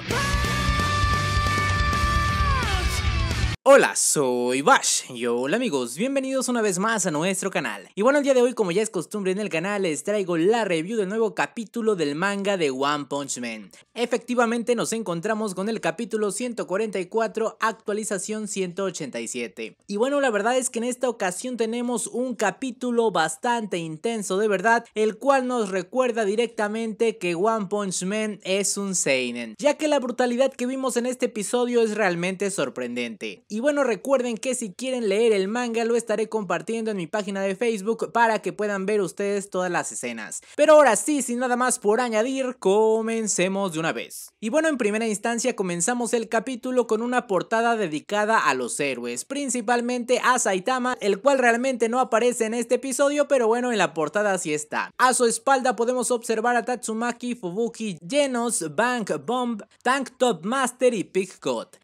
Champagne! Hola, soy Bash. Y hola amigos, bienvenidos una vez más a nuestro canal. Y bueno, el día de hoy, como ya es costumbre en el canal, les traigo la review del nuevo capítulo del manga de One Punch Man. Efectivamente, nos encontramos con el capítulo 144, actualización 187. Y bueno, la verdad es que en esta ocasión tenemos un capítulo bastante intenso, de verdad, el cual nos recuerda directamente que One Punch Man es un seinen, ya que la brutalidad que vimos en este episodio es realmente sorprendente. Y bueno, recuerden que si quieren leer el manga lo estaré compartiendo en mi página de Facebook para que puedan ver ustedes todas las escenas. Pero ahora sí, sin nada más por añadir, comencemos de una vez. Y bueno, en primera instancia comenzamos el capítulo con una portada dedicada a los héroes, principalmente a Saitama, el cual realmente no aparece en este episodio, pero bueno, en la portada sí está. A su espalda podemos observar a Tatsumaki, Fubuki, Genos, Bank Bomb, Tank Top Master y Pig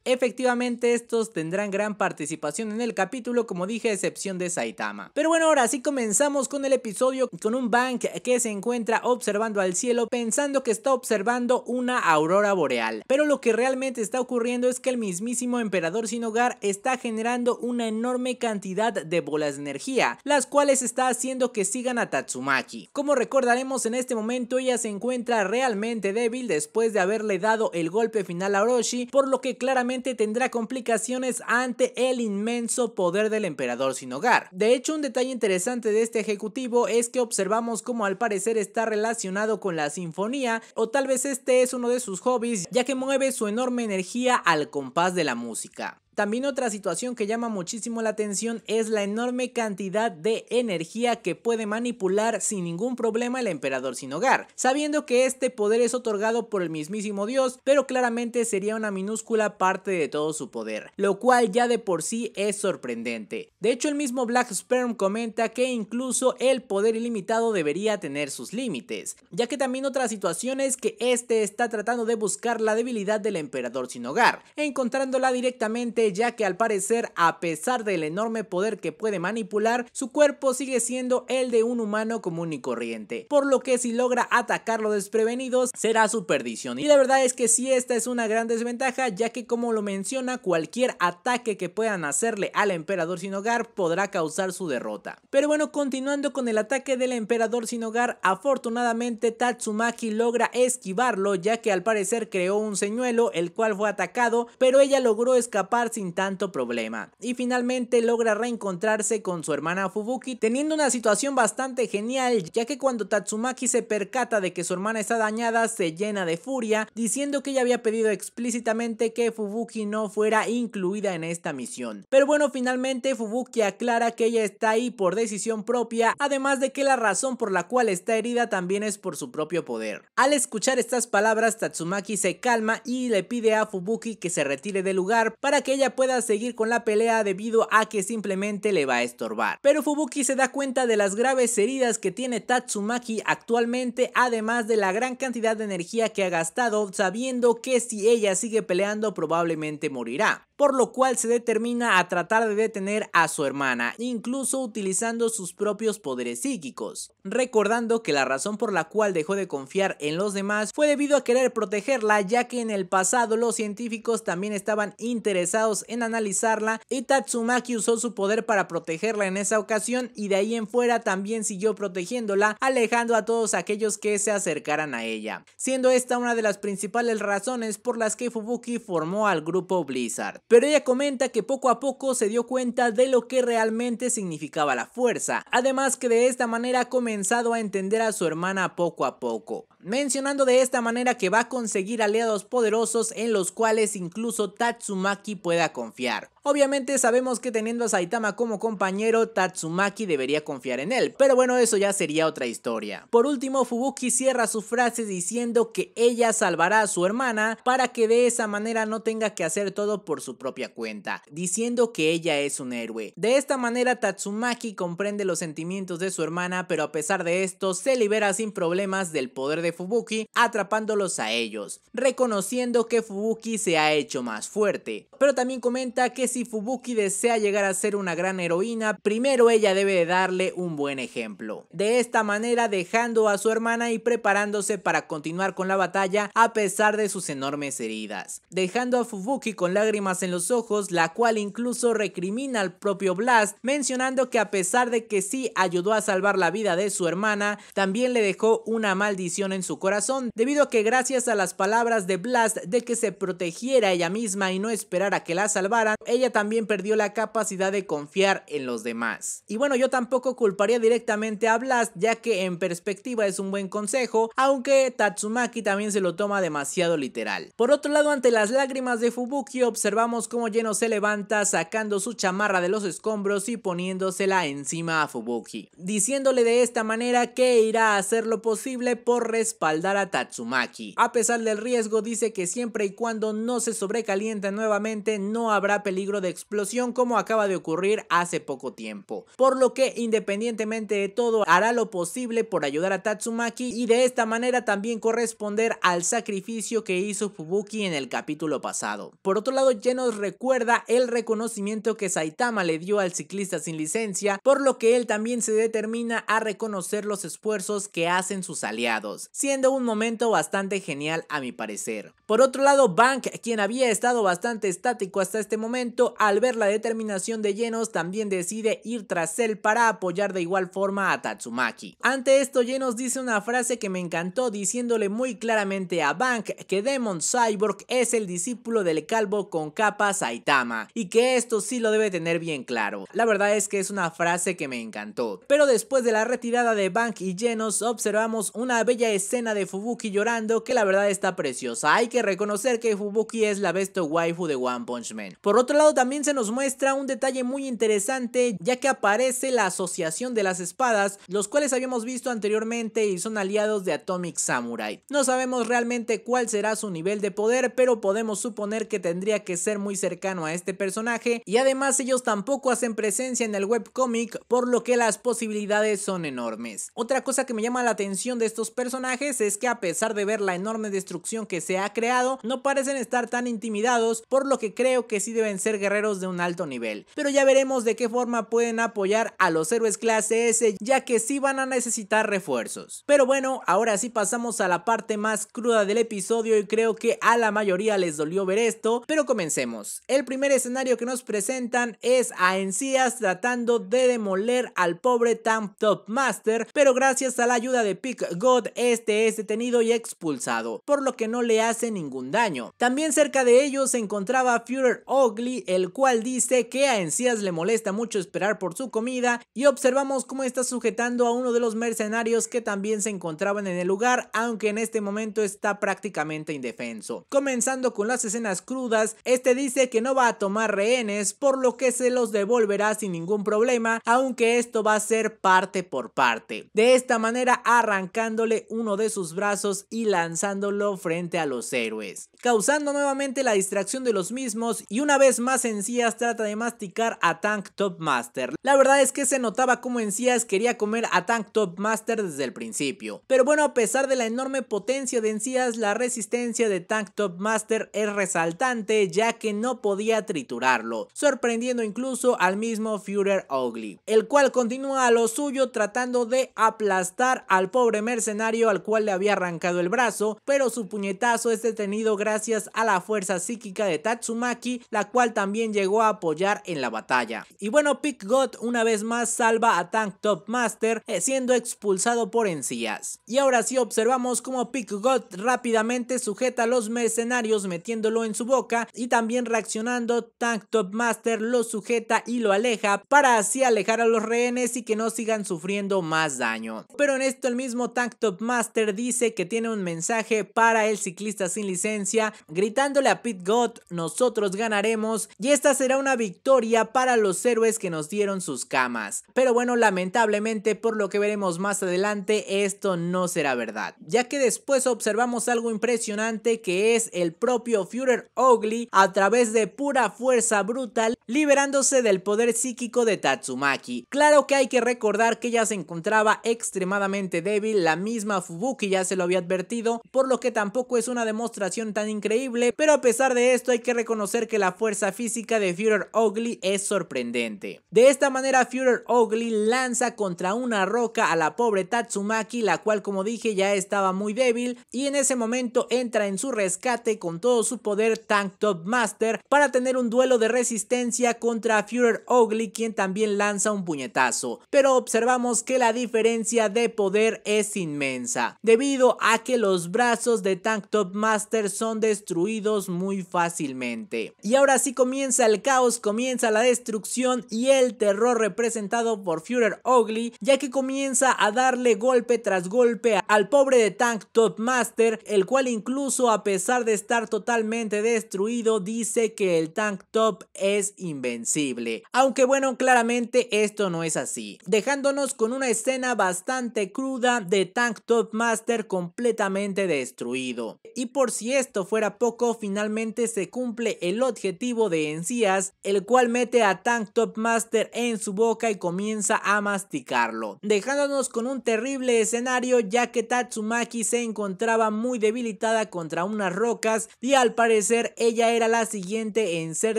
Efectivamente estos tendrán gran participación en el capítulo, como dije, excepción de Saitama. Pero bueno, ahora sí comenzamos con el episodio con un Bank que se encuentra observando al cielo pensando que está observando una aurora boreal. Pero lo que realmente está ocurriendo es que el mismísimo emperador sin hogar está generando una enorme cantidad de bolas de energía, las cuales está haciendo que sigan a Tatsumaki. Como recordaremos en este momento ella se encuentra realmente débil después de haberle dado el golpe final a Orochi, por lo que claramente tendrá complicaciones ante el inmenso poder del emperador sin hogar. De hecho, un detalle interesante de este ejecutivo es que observamos cómo al parecer está relacionado con la sinfonía o tal vez este es uno de sus hobbies ya que mueve su enorme energía al compás de la música. También otra situación que llama muchísimo la atención es la enorme cantidad de energía que puede manipular sin ningún problema el emperador sin hogar, sabiendo que este poder es otorgado por el mismísimo dios, pero claramente sería una minúscula parte de todo su poder, lo cual ya de por sí es sorprendente. De hecho el mismo Black Sperm comenta que incluso el poder ilimitado debería tener sus límites, ya que también otra situación es que este está tratando de buscar la debilidad del emperador sin hogar, encontrándola directamente ya que al parecer a pesar del enorme poder que puede manipular, su cuerpo sigue siendo el de un humano común y corriente, por lo que si logra atacarlo desprevenidos será su perdición. Y la verdad es que si esta es una gran desventaja ya que como lo menciona, cualquier ataque que puedan hacerle al emperador sin hogar podrá causar su derrota. Pero bueno, continuando con el ataque del emperador sin hogar, afortunadamente Tatsumaki logra esquivarlo ya que al parecer creó un señuelo el cual fue atacado, pero ella logró escaparse sin tanto problema. Y finalmente logra reencontrarse con su hermana Fubuki, teniendo una situación bastante genial, ya que cuando Tatsumaki se percata de que su hermana está dañada, se llena de furia, diciendo que ella había pedido explícitamente que Fubuki no fuera incluida en esta misión. Pero bueno, finalmente Fubuki aclara que ella está ahí por decisión propia, además de que la razón por la cual está herida también es por su propio poder. Al escuchar estas palabras, Tatsumaki se calma y le pide a Fubuki que se retire del lugar para que ella pueda seguir con la pelea debido a que simplemente le va a estorbar. Pero Fubuki se da cuenta de las graves heridas que tiene Tatsumaki actualmente, además de la gran cantidad de energía que ha gastado, sabiendo que si ella sigue peleando probablemente morirá por lo cual se determina a tratar de detener a su hermana, incluso utilizando sus propios poderes psíquicos, recordando que la razón por la cual dejó de confiar en los demás fue debido a querer protegerla, ya que en el pasado los científicos también estaban interesados en analizarla y Tatsumaki usó su poder para protegerla en esa ocasión y de ahí en fuera también siguió protegiéndola, alejando a todos aquellos que se acercaran a ella, siendo esta una de las principales razones por las que Fubuki formó al grupo Blizzard pero ella comenta que poco a poco se dio cuenta de lo que realmente significaba la fuerza, además que de esta manera ha comenzado a entender a su hermana poco a poco mencionando de esta manera que va a conseguir aliados poderosos en los cuales incluso Tatsumaki pueda confiar. Obviamente sabemos que teniendo a Saitama como compañero, Tatsumaki debería confiar en él, pero bueno, eso ya sería otra historia. Por último, Fubuki cierra su frase diciendo que ella salvará a su hermana para que de esa manera no tenga que hacer todo por su propia cuenta, diciendo que ella es un héroe. De esta manera, Tatsumaki comprende los sentimientos de su hermana, pero a pesar de esto, se libera sin problemas del poder de Fubuki atrapándolos a ellos, reconociendo que Fubuki se ha hecho más fuerte. Pero también comenta que si Fubuki desea llegar a ser una gran heroína, primero ella debe darle un buen ejemplo. De esta manera dejando a su hermana y preparándose para continuar con la batalla a pesar de sus enormes heridas. Dejando a Fubuki con lágrimas en los ojos, la cual incluso recrimina al propio Blast, mencionando que a pesar de que sí ayudó a salvar la vida de su hermana, también le dejó una maldición en su corazón, debido a que gracias a las palabras de Blast de que se protegiera ella misma y no esperara que la salvaran, ella también perdió la capacidad de confiar en los demás. Y bueno, yo tampoco culparía directamente a Blast, ya que en perspectiva es un buen consejo, aunque Tatsumaki también se lo toma demasiado literal. Por otro lado, ante las lágrimas de Fubuki observamos cómo Lleno se levanta sacando su chamarra de los escombros y poniéndosela encima a Fubuki, diciéndole de esta manera que irá a hacer lo posible por respaldar a Tatsumaki. A pesar del riesgo, dice que siempre y cuando no se sobrecalienta nuevamente, no habrá peligro de explosión como acaba de ocurrir hace poco tiempo. Por lo que, independientemente de todo, hará lo posible por ayudar a Tatsumaki y de esta manera también corresponder al sacrificio que hizo Fubuki en el capítulo pasado. Por otro lado, Genos recuerda el reconocimiento que Saitama le dio al ciclista sin licencia, por lo que él también se determina a reconocer los esfuerzos que hacen sus aliados siendo un momento bastante genial a mi parecer. Por otro lado, Bank, quien había estado bastante estático hasta este momento, al ver la determinación de Llenos también decide ir tras él para apoyar de igual forma a Tatsumaki. Ante esto, Llenos dice una frase que me encantó diciéndole muy claramente a Bank que Demon Cyborg es el discípulo del calvo con capa Saitama y que esto sí lo debe tener bien claro. La verdad es que es una frase que me encantó. Pero después de la retirada de Bank y Llenos observamos una bella escena de Fubuki llorando que la verdad está preciosa. Hay que reconocer que Fubuki es la besto waifu de One Punch Man. Por otro lado también se nos muestra un detalle muy interesante ya que aparece la asociación de las espadas, los cuales habíamos visto anteriormente y son aliados de Atomic Samurai. No sabemos realmente cuál será su nivel de poder, pero podemos suponer que tendría que ser muy cercano a este personaje y además ellos tampoco hacen presencia en el webcomic, por lo que las posibilidades son enormes. Otra cosa que me llama la atención de estos personajes es que a pesar de ver la enorme destrucción que se ha creado, no parecen estar tan intimidados, por lo que creo que sí deben ser guerreros de un alto nivel. Pero ya veremos de qué forma pueden apoyar a los héroes clase S, ya que sí van a necesitar refuerzos. Pero bueno, ahora sí pasamos a la parte más cruda del episodio y creo que a la mayoría les dolió ver esto, pero comencemos. El primer escenario que nos presentan es a Encías tratando de demoler al pobre Tam Top Master, pero gracias a la ayuda de Pick God, este este es detenido y expulsado, por lo que no le hace ningún daño. También cerca de ellos se encontraba Führer Ogly, el cual dice que a Encías le molesta mucho esperar por su comida y observamos cómo está sujetando a uno de los mercenarios que también se encontraban en el lugar, aunque en este momento está prácticamente indefenso. Comenzando con las escenas crudas, este dice que no va a tomar rehenes, por lo que se los devolverá sin ningún problema, aunque esto va a ser parte por parte. De esta manera arrancándole uno de sus brazos y lanzándolo frente a los héroes, causando nuevamente la distracción de los mismos y una vez más Encías trata de masticar a Tank Top Master. La verdad es que se notaba como Encías quería comer a Tank Top Master desde el principio, pero bueno a pesar de la enorme potencia de Encías la resistencia de Tank Top Master es resaltante ya que no podía triturarlo, sorprendiendo incluso al mismo Führer Ugly, el cual continúa a lo suyo tratando de aplastar al pobre mercenario al cual le había arrancado el brazo, pero su puñetazo es detenido gracias a la fuerza psíquica de Tatsumaki, la cual también llegó a apoyar en la batalla. Y bueno, Pick God una vez más salva a Tank Top Master, eh, siendo expulsado por encías. Y ahora sí observamos cómo Pick God rápidamente sujeta a los mercenarios metiéndolo en su boca y también reaccionando Tank Top Master lo sujeta y lo aleja para así alejar a los rehenes y que no sigan sufriendo más daño. Pero en esto el mismo Tank Top Master dice que tiene un mensaje para el ciclista sin licencia, gritándole a Pit God, nosotros ganaremos y esta será una victoria para los héroes que nos dieron sus camas. Pero bueno, lamentablemente por lo que veremos más adelante, esto no será verdad, ya que después observamos algo impresionante que es el propio Führer Ogly a través de pura fuerza brutal liberándose del poder psíquico de Tatsumaki. Claro que hay que recordar que ella se encontraba extremadamente débil, la misma Fubuki ya se lo había advertido, por lo que tampoco es una demostración tan increíble, pero a pesar de esto hay que reconocer que la fuerza física de Führer Ugly es sorprendente. De esta manera Führer Ugly lanza contra una roca a la pobre Tatsumaki, la cual como dije ya estaba muy débil, y en ese momento entra en su rescate con todo su poder Tank Top Master para tener un duelo de resistencia contra Führer Ogly quien también lanza un puñetazo, pero observamos que la diferencia de poder es inmensa, debido a que los brazos de Tank Top Master son destruidos muy fácilmente. Y ahora sí comienza el caos, comienza la destrucción y el terror representado por Führer Ugly. ya que comienza a darle golpe tras golpe al pobre de Tank Top Master, el cual incluso a pesar de estar totalmente destruido dice que el Tank Top es invencible. Aunque bueno, claramente esto no es así, dejándonos con una escena bastante cruda de Tank Top Master completamente destruido. Y por si esto fuera poco, finalmente se cumple el objetivo de Encías, el cual mete a Tank Top Master en su boca y comienza a masticarlo, dejándonos con un terrible escenario ya que Tatsumaki se encontraba muy debilitada contra unas rocas y al parecer ella era la siguiente en ser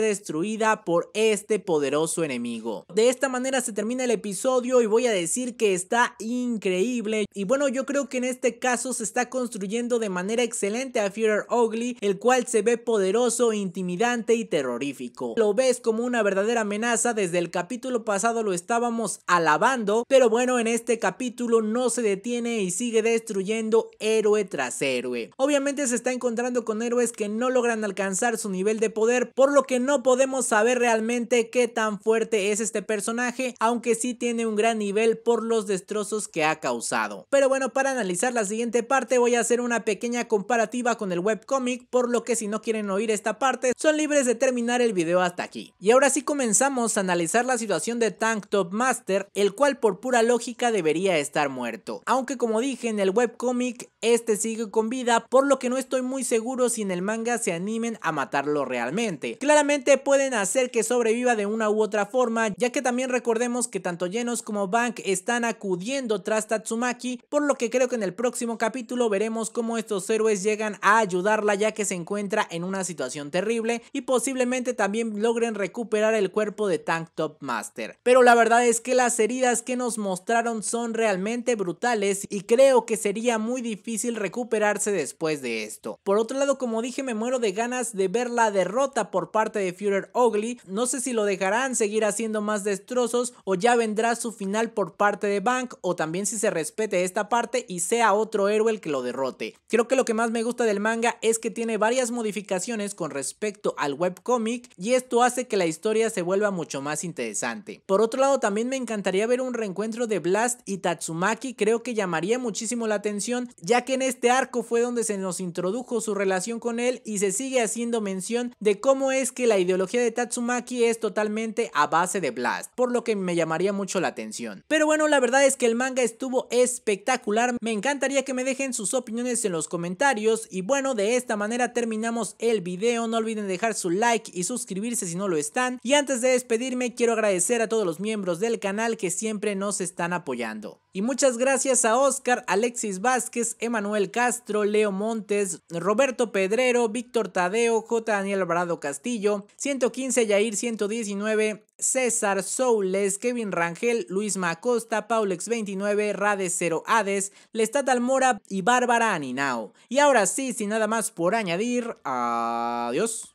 destruida por este poderoso enemigo. De esta manera se termina el episodio y voy a decir que está increíble. Y bueno, yo creo que en este caso se está construyendo de manera excelente a Führer Ugly, el cual se ve poderoso, intimidante y terrorífico. Lo ves como una verdadera amenaza, desde el capítulo pasado lo estábamos alabando, pero bueno, en este capítulo no se detiene y sigue destruyendo héroe tras héroe. Obviamente se está encontrando con héroes que no logran alcanzar su nivel de poder, por lo que no podemos saber realmente qué tan fuerte es este personaje, aunque sí tiene un gran nivel por los destrozos que ha causado. Pero bueno, para analizar la siguiente parte voy a hacer una pequeña comparativa con el webcomic, por lo que si no quieren oír esta parte, son libres de terminar el video hasta aquí. Y ahora sí comenzamos a analizar la situación de Tank Top Master, el cual por pura lógica debería estar muerto. Aunque como dije en el webcomic, este sigue con vida, por lo que no estoy muy seguro si en el manga se animen a matarlo realmente. Claramente pueden hacer que que sobreviva de una u otra forma, ya que también recordemos que tanto Genos como Bank están acudiendo tras Tatsumaki, por lo que creo que en el próximo capítulo veremos cómo estos héroes llegan a ayudarla ya que se encuentra en una situación terrible y posiblemente también logren recuperar el cuerpo de Tank Top Master. Pero la verdad es que las heridas que nos mostraron son realmente brutales y creo que sería muy difícil recuperarse después de esto. Por otro lado, como dije, me muero de ganas de ver la derrota por parte de Führer Ugly no sé si lo dejarán seguir haciendo más destrozos o ya vendrá su final por parte de Bank o también si se respete esta parte y sea otro héroe el que lo derrote. Creo que lo que más me gusta del manga es que tiene varias modificaciones con respecto al webcomic y esto hace que la historia se vuelva mucho más interesante. Por otro lado también me encantaría ver un reencuentro de Blast y Tatsumaki, creo que llamaría muchísimo la atención ya que en este arco fue donde se nos introdujo su relación con él y se sigue haciendo mención de cómo es que la ideología de Tatsumaki Maki es totalmente a base de Blast, por lo que me llamaría mucho la atención. Pero bueno, la verdad es que el manga estuvo espectacular, me encantaría que me dejen sus opiniones en los comentarios y bueno, de esta manera terminamos el video, no olviden dejar su like y suscribirse si no lo están. Y antes de despedirme, quiero agradecer a todos los miembros del canal que siempre nos están apoyando. Y muchas gracias a Oscar, Alexis Vázquez, Emanuel Castro, Leo Montes, Roberto Pedrero, Víctor Tadeo, J. Daniel Alvarado Castillo, 115 Yair 119, César Soules, Kevin Rangel, Luis Macosta, Paulex29, Rades 0 Hades, Lestat Almora y Bárbara Aninao. Y ahora sí, sin nada más por añadir, adiós.